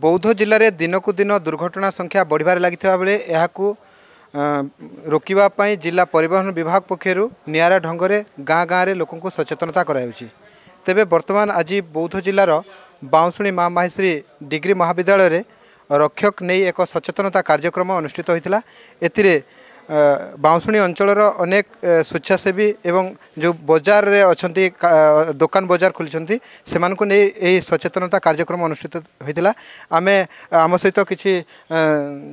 ବୌଦ୍ଧ ଜିଲ୍ଲାରେ ଦିନକୁ ଦିନ ଦୁର୍ଘଟଣା ସଂଖ୍ୟା ବଢ଼ିବାରେ ଲାଗିଥିବା ବେଳେ ଏହାକୁ ରୋକିବା ପାଇଁ ଜିଲ୍ଲା ପରିବହନ ବିଭାଗ ପକ୍ଷରୁ ନିଆରା ଢଙ୍ଗରେ ଗାଁ ଗାଁରେ ଲୋକଙ୍କୁ ସଚେତନତା କରାଯାଉଛି ତେବେ ବର୍ତ୍ତମାନ ଆଜି ବୌଦ୍ଧ ଜିଲ୍ଲାର ବାଉଁଶୁଣୀ ମା ମାହେଶ୍ରୀ ଡିଗ୍ରୀ ମହାବିଦ୍ୟାଳୟରେ ରକ୍ଷକ ନେଇ ଏକ ସଚେତନତା କାର୍ଯ୍ୟକ୍ରମ ଅନୁଷ୍ଠିତ ହୋଇଥିଲା ଏଥିରେ ବାଉଁଶୁଣୀ ଅଞ୍ଚଳର ଅନେକ ସ୍ୱେଚ୍ଛାସେବୀ ଏବଂ ଯେଉଁ ବଜାରରେ ଅଛନ୍ତି ଦୋକାନ ବଜାର ଖୋଲିଛନ୍ତି ସେମାନଙ୍କୁ ନେଇ ଏହି ସଚେତନତା କାର୍ଯ୍ୟକ୍ରମ ଅନୁଷ୍ଠିତ ହୋଇଥିଲା ଆମେ ଆମ ସହିତ କିଛି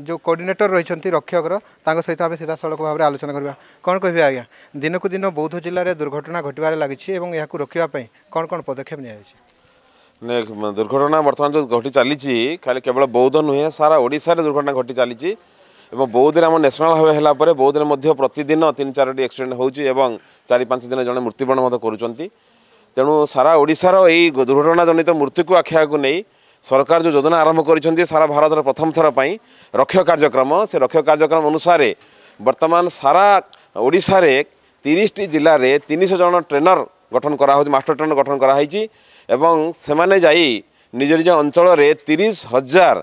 ଯେଉଁ କୋର୍ଡ଼ିନେଟର ରହିଛନ୍ତି ରକ୍ଷକର ତାଙ୍କ ସହିତ ଆମେ ସିଧାସଳଖ ଭାବରେ ଆଲୋଚନା କରିବା କ'ଣ କହିବେ ଆଜ୍ଞା ଦିନକୁ ଦିନ ବୌଦ୍ଧ ଜିଲ୍ଲାରେ ଦୁର୍ଘଟଣା ଘଟିବାରେ ଲାଗିଛି ଏବଂ ଏହାକୁ ରୋକିବା ପାଇଁ କ'ଣ କ'ଣ ପଦକ୍ଷେପ ନିଆଯାଇଛି ଦୁର୍ଘଟଣା ବର୍ତ୍ତମାନ ଯେଉଁ ଘଟି ଚାଲିଛି ଖାଲି କେବଳ ବୌଦ୍ଧ ନୁହେଁ ସାରା ଓଡ଼ିଶାରେ ଦୁର୍ଘଟଣା ଘଟି ଚାଲିଛି এবং বৌদ্ধের আমার ন্যাশনাল হাইওয়ে হল পরে বৌদ্ধের মধ্যে প্রতিদিন তিন চারটি আক্সিডেন্ট হচ্ছে এবং চারি পাঁচ দিনে জন মৃত্যুবরণ করছেন তেমন সারা ওড়শার এই দুর্ঘটনা জনিত মৃত্যুকে আখি আগুক নেই সরকার যে যোজনা আরম্ভ করেছেন সারা ভারতের প্রথম থর রক্ষ কার্যক্রম সে রক্ষ কার্যক্রম অনুসারে বর্তমান সারা ওড়শার তিরিশটি জেলার তিনশো জন ট্রেনর গঠন করা হচ্ছে মাস্টর ট্রেনর গঠন করা হয়েছে এবং সেমানে যাই নিজ নিজ অঞ্চলের তিরিশ হাজার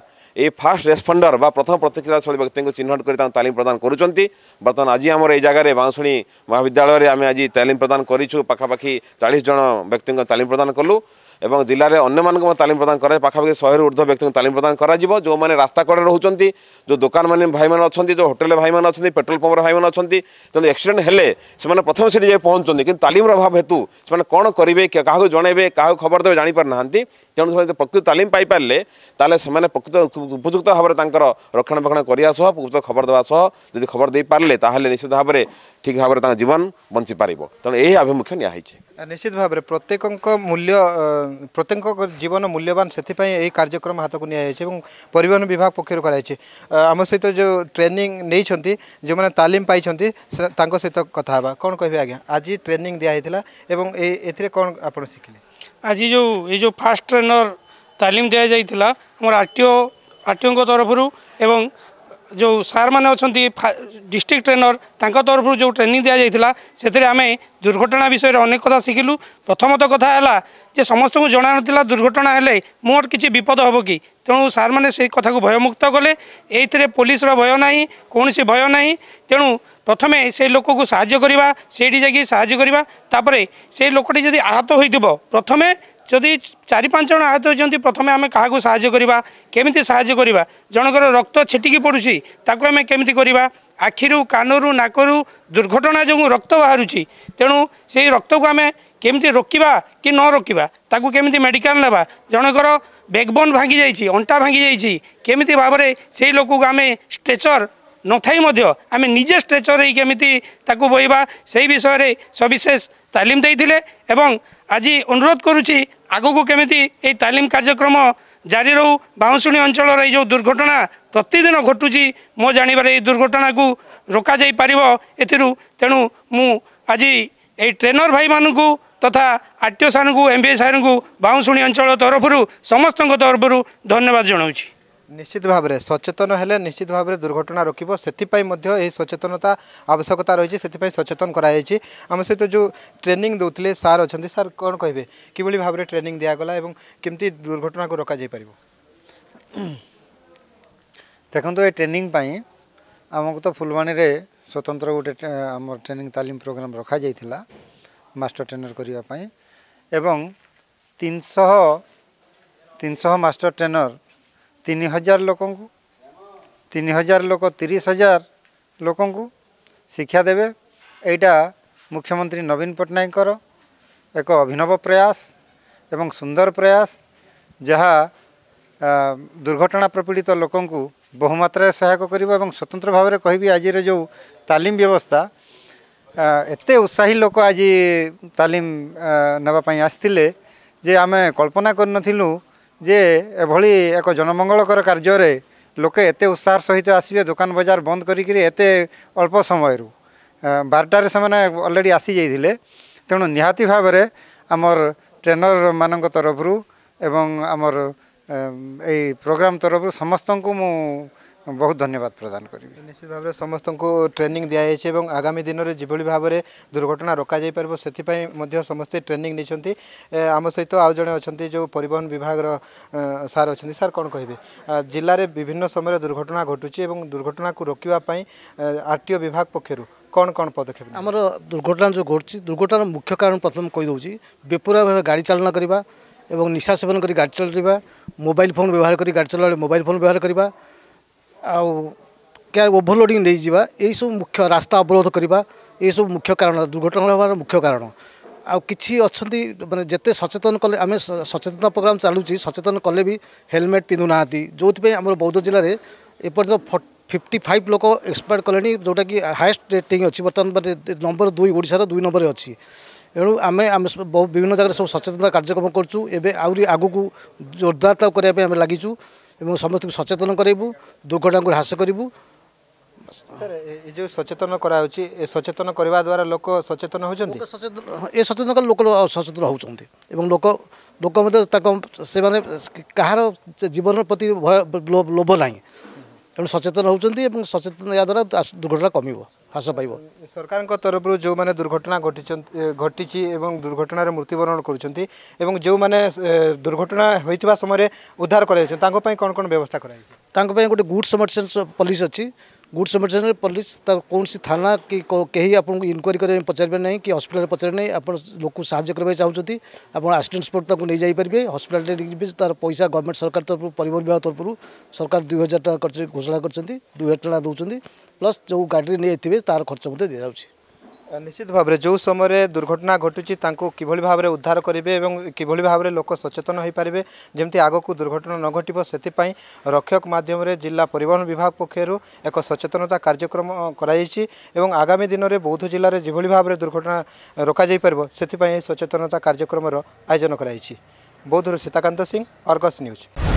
এই ফার্স্ট রেসপন্ডর বা প্রথম প্রতিক্রিয়াশীল ব্যক্তিকে চিহ্নট করে তাঁর তালিম প্রদান করছেন বর্তমান আজ আমার এই জায়গায় বাউশুণী মহাবিদ্যালয়ের আমি আজ তালিম প্রদান করছু পাখাপাখি চাশ জন ব্যক্তি তালিম প্রদান কলু এবং জেলার অন্যমানক তালিম প্রদান করা পাখাপাখি শহে ঊর্ধ্ব ব্যক্তি তালিম প্রদান করা যে রাস্তা কড়ে রোচান যে দোকান মানে ভাই মানে অনেক যে হোটেল ভাই মানে অনেক পেট্রোল পম্পর ভাই মানে অনেক তেমন এক্সিডেন্ট হলে সে প্রথমে সেটি যাই পৌঁছান কিন্তু তালিমর অভাব হেতু সে কোণ করবে কাহু জনাইবে কাহু খবর দেবে জাঁপারি না ତେଣୁ ସେମାନେ ଯଦି ପ୍ରକୃତ ତାଲିମ ପାଇପାରିଲେ ତାହେଲେ ସେମାନେ ପ୍ରକୃତ ଉପଯୁକ୍ତ ଭାବରେ ତାଙ୍କର ରକ୍ଷଣାବେକ୍ଷଣ କରିବା ସହ ଉପଯୁକ୍ତ ଖବର ଦେବା ସହ ଯଦି ଖବର ଦେଇପାରିଲେ ତାହେଲେ ନିଶ୍ଚିତ ଭାବରେ ଠିକ୍ ଭାବରେ ତାଙ୍କ ଜୀବନ ବଞ୍ଚିପାରିବ ତେଣୁ ଏହି ଆଭିମୁଖ୍ୟ ନିଆହେଇଛି ନିଶ୍ଚିତ ଭାବରେ ପ୍ରତ୍ୟେକଙ୍କ ମୂଲ୍ୟ ପ୍ରତ୍ୟେକଙ୍କ ଜୀବନ ମୂଲ୍ୟବାନ ସେଥିପାଇଁ ଏହି କାର୍ଯ୍ୟକ୍ରମ ହାତକୁ ନିଆଯାଇଛି ଏବଂ ପରିବହନ ବିଭାଗ ପକ୍ଷରୁ କରାଯାଇଛି ଆମ ସହିତ ଯେଉଁ ଟ୍ରେନିଂ ନେଇଛନ୍ତି ଯେଉଁମାନେ ତାଲିମ ପାଇଛନ୍ତି ତାଙ୍କ ସହିତ କଥା ହେବା କ'ଣ କହିବେ ଆଜ୍ଞା ଆଜି ଟ୍ରେନିଂ ଦିଆହେଇଥିଲା ଏବଂ ଏଥିରେ କ'ଣ ଆପଣ ଶିଖିଲେ ଆଜି ଯେଉଁ ଏଇ ଯେଉଁ ଫାଷ୍ଟ ଟ୍ରେନର ତାଲିମ ଦିଆଯାଇଥିଲା ଆମର ଆର୍ ଟି ଓ ଆର୍ଟିଓଙ୍କ ତରଫରୁ ଏବଂ ଯେଉଁ ସାର୍ମାନେ ଅଛନ୍ତି ଡିଷ୍ଟ୍ରିକ୍ଟ ଟ୍ରେନର ତାଙ୍କ ତରଫରୁ ଯେଉଁ ଟ୍ରେନିଂ ଦିଆଯାଇଥିଲା ସେଥିରେ ଆମେ ଦୁର୍ଘଟଣା ବିଷୟରେ ଅନେକ କଥା ଶିଖିଲୁ ପ୍ରଥମତଃ କଥା ହେଲା ଯେ ସମସ୍ତଙ୍କୁ ଜଣାନଥିଲା ଦୁର୍ଘଟଣା ହେଲେ ମୋର କିଛି ବିପଦ ହେବ କି ତେଣୁ ସାର୍ମାନେ ସେ କଥାକୁ ଭୟମୁକ୍ତ କଲେ ଏଇଥିରେ ପୋଲିସର ଭୟ ନାହିଁ କୌଣସି ଭୟ ନାହିଁ ତେଣୁ ପ୍ରଥମେ ସେ ଲୋକକୁ ସାହାଯ୍ୟ କରିବା ସେଇଠି ଯାଇକି ସାହାଯ୍ୟ କରିବା ତାପରେ ସେ ଲୋକଟି ଯଦି ଆହତ ହୋଇଥିବ ପ୍ରଥମେ ଯଦି ଚାରି ପାଞ୍ଚ ଜଣ ଆହତ ହୋଇଛନ୍ତି ପ୍ରଥମେ ଆମେ କାହାକୁ ସାହାଯ୍ୟ କରିବା କେମିତି ସାହାଯ୍ୟ କରିବା ଜଣଙ୍କର ରକ୍ତ ଛିଟିକି ପଡ଼ୁଛି ତାକୁ ଆମେ କେମିତି କରିବା ଆଖିରୁ କାନରୁ ନାକରୁ ଦୁର୍ଘଟଣା ଯୋଗୁଁ ରକ୍ତ ବାହାରୁଛି ତେଣୁ ସେଇ ରକ୍ତକୁ ଆମେ କେମିତି ରୋକିବା କି ନ ରୋକିବା ତାକୁ କେମିତି ମେଡ଼ିକାଲ ନେବା ଜଣଙ୍କର ବ୍ୟାକବୋନ୍ ଭାଙ୍ଗି ଯାଇଛି ଅଣ୍ଟା ଭାଙ୍ଗି ଯାଇଛି କେମିତି ଭାବରେ ସେଇ ଲୋକକୁ ଆମେ ଷ୍ଟ୍ରେଚର୍ ନଥାଇ ମଧ୍ୟ ଆମେ ନିଜେ ଷ୍ଟ୍ରେଚର୍ ହେଇ କେମିତି ତାକୁ ବୋହିବା ସେହି ବିଷୟରେ ସବିଶେଷ ତାଲିମ ଦେଇଥିଲେ ଏବଂ ଆଜି ଅନୁରୋଧ କରୁଛି ଆଗକୁ କେମିତି ଏହି ତାଲିମ କାର୍ଯ୍ୟକ୍ରମ ଜାରି ରହୁ ବାଉଁଶୁଣୀ ଅଞ୍ଚଳର ଏଇ ଯେଉଁ ଦୁର୍ଘଟଣା ପ୍ରତିଦିନ ଘଟୁଛି ମୋ ଜାଣିବାରେ ଏହି ଦୁର୍ଘଟଣାକୁ ରୋକାଯାଇପାରିବ ଏଥିରୁ ତେଣୁ ମୁଁ ଆଜି ଏହି ଟ୍ରେନର ଭାଇମାନଙ୍କୁ ତଥା ଆର୍ଟିଓ ସାର୍ଙ୍କୁ ଏମ୍ ବି ଏ ସାର୍ଙ୍କୁ ବାଉଁଶୁଣୀ ଅଞ୍ଚଳ ତରଫରୁ ସମସ୍ତଙ୍କ ତରଫରୁ ଧନ୍ୟବାଦ ଜଣାଉଛି নিশ্চিত ভাবে সচেতন হলে নিশ্চিত ভাবে দুর্ঘটনা রোকিব সেপাই এই সচেতনতা আবশ্যকতা রয়েছে সেপাই সচেতন করা হয়েছে আমার সহ যে ট্রেনিং দৌলে সার অনেক স্যার কম কে কিভাবে ভাবে ট্রেনিং দিগলা এবং কমিটি দুর্ঘটনা রোকা যাই পার দেখুন এই ট্রেনিং আমি তো ফুলবাণী স্বতন্ত্র গোটে আমার ট্রেনিং তালিম প্রোগ্রাম রখা যাই মাস্টর ট্রেনর করা এবং তিনশ তিনশ মাস্টর ট্রেনর ତିନି ହଜାର ଲୋକଙ୍କୁ ତିନି ହଜାର ଲୋକ ତିରିଶ ହଜାର ଲୋକଙ୍କୁ ଶିକ୍ଷା ଦେବେ ଏଇଟା ମୁଖ୍ୟମନ୍ତ୍ରୀ ନବୀନ ପଟ୍ଟନାୟକଙ୍କର ଏକ ଅଭିନବ ପ୍ରୟାସ ଏବଂ ସୁନ୍ଦର ପ୍ରୟାସ ଯାହା ଦୁର୍ଘଟଣା ପ୍ରପୀଡ଼ିତ ଲୋକଙ୍କୁ ବହୁମାତ୍ରାରେ ସହାୟକ କରିବ ଏବଂ ସ୍ୱତନ୍ତ୍ର ଭାବରେ କହିବି ଆଜିର ଯେଉଁ ତାଲିମ ବ୍ୟବସ୍ଥା ଏତେ ଉତ୍ସାହୀ ଲୋକ ଆଜି ତାଲିମ ନେବା ପାଇଁ ଆସିଥିଲେ ଯେ ଆମେ କଳ୍ପନା କରିନଥିଲୁ ଯେ ଏଭଳି ଏକ ଜନମଙ୍ଗଳକର କାର୍ଯ୍ୟରେ ଲୋକେ ଏତେ ଉତ୍ସାହ ସହିତ ଆସିବେ ଦୋକାନ ବଜାର ବନ୍ଦ କରିକିରି ଏତେ ଅଳ୍ପ ସମୟରୁ ବାରଟାରେ ସେମାନେ ଅଲରେଡ଼ି ଆସିଯାଇଥିଲେ ତେଣୁ ନିହାତି ଭାବରେ ଆମର ଟ୍ରେନରମାନଙ୍କ ତରଫରୁ ଏବଂ ଆମର ଏଇ ପ୍ରୋଗ୍ରାମ୍ ତରଫରୁ ସମସ୍ତଙ୍କୁ ମୁଁ ବହୁତ ଧନ୍ୟବାଦ ପ୍ରଦାନ କରିବି ନିଶ୍ଚିତ ଭାବରେ ସମସ୍ତଙ୍କୁ ଟ୍ରେନିଂ ଦିଆଯାଇଛି ଏବଂ ଆଗାମୀ ଦିନରେ ଯେଭଳି ଭାବରେ ଦୁର୍ଘଟଣା ରୋକାଯାଇପାରିବ ସେଥିପାଇଁ ମଧ୍ୟ ସମସ୍ତେ ଟ୍ରେନିଂ ନେଇଛନ୍ତି ଆମ ସହିତ ଆଉ ଜଣେ ଅଛନ୍ତି ଯେଉଁ ପରିବହନ ବିଭାଗର ସାର୍ ଅଛନ୍ତି ସାର୍ କ'ଣ କହିବେ ଜିଲ୍ଲାରେ ବିଭିନ୍ନ ସମୟରେ ଦୁର୍ଘଟଣା ଘଟୁଛି ଏବଂ ଦୁର୍ଘଟଣାକୁ ରୋକିବା ପାଇଁ ଆର୍ ଟି ଓ ବିଭାଗ ପକ୍ଷରୁ କ'ଣ କ'ଣ ପଦକ୍ଷେପ ଆମର ଦୁର୍ଘଟଣା ଯେଉଁ ଘଟୁଛି ଦୁର୍ଘଟଣାର ମୁଖ୍ୟ କାରଣ ପ୍ରଥମେ କହିଦେଉଛି ବେପୁରା ଭାବେ ଗାଡ଼ି ଚାଳନା କରିବା ଏବଂ ନିଶା ସେବନ କରି ଗାଡ଼ି ଚଲାଇବା ମୋବାଇଲ୍ ଫୋନ୍ ବ୍ୟବହାର କରି ଗାଡ଼ି ଚଲାଇବା ମୋବାଇଲ୍ ଫୋନ୍ ବ୍ୟବହାର କରିବା ଆଉ କ୍ୟାବ୍ ଓଭରଲୋଡ଼ିଂ ନେଇଯିବା ଏହିସବୁ ମୁଖ୍ୟ ରାସ୍ତା ଅବରୋଧ କରିବା ଏହିସବୁ ମୁଖ୍ୟ କାରଣ ଦୁର୍ଘଟଣା ହେବାର ମୁଖ୍ୟ କାରଣ ଆଉ କିଛି ଅଛନ୍ତି ମାନେ ଯେତେ ସଚେତନ କଲେ ଆମେ ସଚେତନତା ପ୍ରୋଗ୍ରାମ୍ ଚାଲୁଛି ସଚେତନ କଲେ ବି ହେଲମେଟ୍ ପିନ୍ଧୁନାହାନ୍ତି ଯେଉଁଥିପାଇଁ ଆମର ବୌଦ୍ଧ ଜିଲ୍ଲାରେ ଏପର୍ଯ୍ୟନ୍ତ ଫିଫ୍ଟି ଫାଇଭ୍ ଲୋକ ଏକ୍ସପାୟାର୍ଡ଼ କଲେଣି ଯେଉଁଟାକି ହାଏଷ୍ଟ ରେଟିଂ ଅଛି ବର୍ତ୍ତମାନ ମାନେ ନମ୍ବର ଦୁଇ ଓଡ଼ିଶାର ଦୁଇ ନମ୍ବରରେ ଅଛି ଏଣୁ ଆମେ ଆମେ ବିଭିନ୍ନ ଜାଗାରେ ସବୁ ସଚେତନତା କାର୍ଯ୍ୟକ୍ରମ କରୁଛୁ ଏବେ ଆହୁରି ଆଗକୁ ଜୋରଦାର ତାକୁ କରିବା ପାଇଁ ଆମେ ଲାଗିଛୁ ଏବଂ ସମସ୍ତଙ୍କୁ ସଚେତନ କରାଇବୁ ଦୁର୍ଘଟଣାକୁ ହ୍ରାସ କରିବୁ ଏ ଯେଉଁ ସଚେତନ କରାହେଉଛି ଏ ସଚେତନ କରିବା ଦ୍ୱାରା ଲୋକ ସଚେତନ ହେଉଛନ୍ତି ଏ ସଚେତନ ଲୋକ ସଚେତନ ହେଉଛନ୍ତି ଏବଂ ଲୋକ ଲୋକ ମଧ୍ୟ ତାଙ୍କ ସେମାନେ କାହାର ଜୀବନ ପ୍ରତି ଭୟ ଲୋଭ ନାହିଁ ତେଣୁ ସଚେତନ ହେଉଛନ୍ତି ଏବଂ ସଚେତନ ଏହାଦ୍ୱାରା ଦୁର୍ଘଟଣା କମିବ হ্রাস पाइब सरकार তরফରୁ ଯେଉଁମାନେ ଦୁର୍ଘଟଣା ଘଟିଛନ୍ତି ଘଟିଛି ଏବଂ ଦୁର୍ଘଟଣାରେ ମୃତ୍ୟୁବରଣ କରୁଛନ୍ତି ଏବଂ ଯେଉଁମାନେ ଦୁର୍ଘଟଣା ହୋଇଥିବା ସମୟରେ ଉଦ୍ଧାର କରାଯାଉଛନ୍ତି ତାଙ୍କ ପାଇଁ କ'ଣ କ'ଣ ବ୍ୟବସ୍ଥା गुड समर्जेन्स पुलिस तर कौन सी थाना कि कहीं आपको इनक्वारी करें पचारे ना कि हस्पिटाल पचारे ना आप लोक साहय करवाई चाहते आप आसीडेंट स्पोर्ट तक नहीं जापर हस्पिटाल नहीं तार पैसा गवर्नमेंट सरकार तरफ पर सरकार दुई हजार टाँग घोषणा कर दुई हजार टाँग दौरान ପ୍ଲସ୍ ଯେଉଁ ଗାଡ଼ିରେ ନେଇଯାଇଥିବେ ତାର ଖର୍ଚ୍ଚ ମଧ୍ୟ ଦିଆଯାଉଛି ନିଶ୍ଚିତ ଭାବରେ ଯେଉଁ ସମୟରେ ଦୁର୍ଘଟଣା ଘଟୁଛି ତାଙ୍କୁ କିଭଳି ଭାବରେ ଉଦ୍ଧାର କରିବେ ଏବଂ କିଭଳି ଭାବରେ ଲୋକ ସଚେତନ ହୋଇପାରିବେ ଯେମିତି ଆଗକୁ ଦୁର୍ଘଟଣା ନ ଘଟିବ ସେଥିପାଇଁ ରକ୍ଷକ ମାଧ୍ୟମରେ ଜିଲ୍ଲା ପରିବହନ ବିଭାଗ ପକ୍ଷରୁ ଏକ ସଚେତନତା କାର୍ଯ୍ୟକ୍ରମ କରାଯାଇଛି ଏବଂ ଆଗାମୀ ଦିନରେ ବୌଦ୍ଧ ଜିଲ୍ଲାରେ ଯେଭଳି ଭାବରେ ଦୁର୍ଘଟଣା ରୋକାଯାଇପାରିବ ସେଥିପାଇଁ ଏହି ସଚେତନତା କାର୍ଯ୍ୟକ୍ରମର ଆୟୋଜନ କରାଯାଇଛି ବୌଦ୍ଧରୁ ସୀତାକାନ୍ତ ସିଂ ଅର୍ଗସ୍ ନ୍ୟୁଜ୍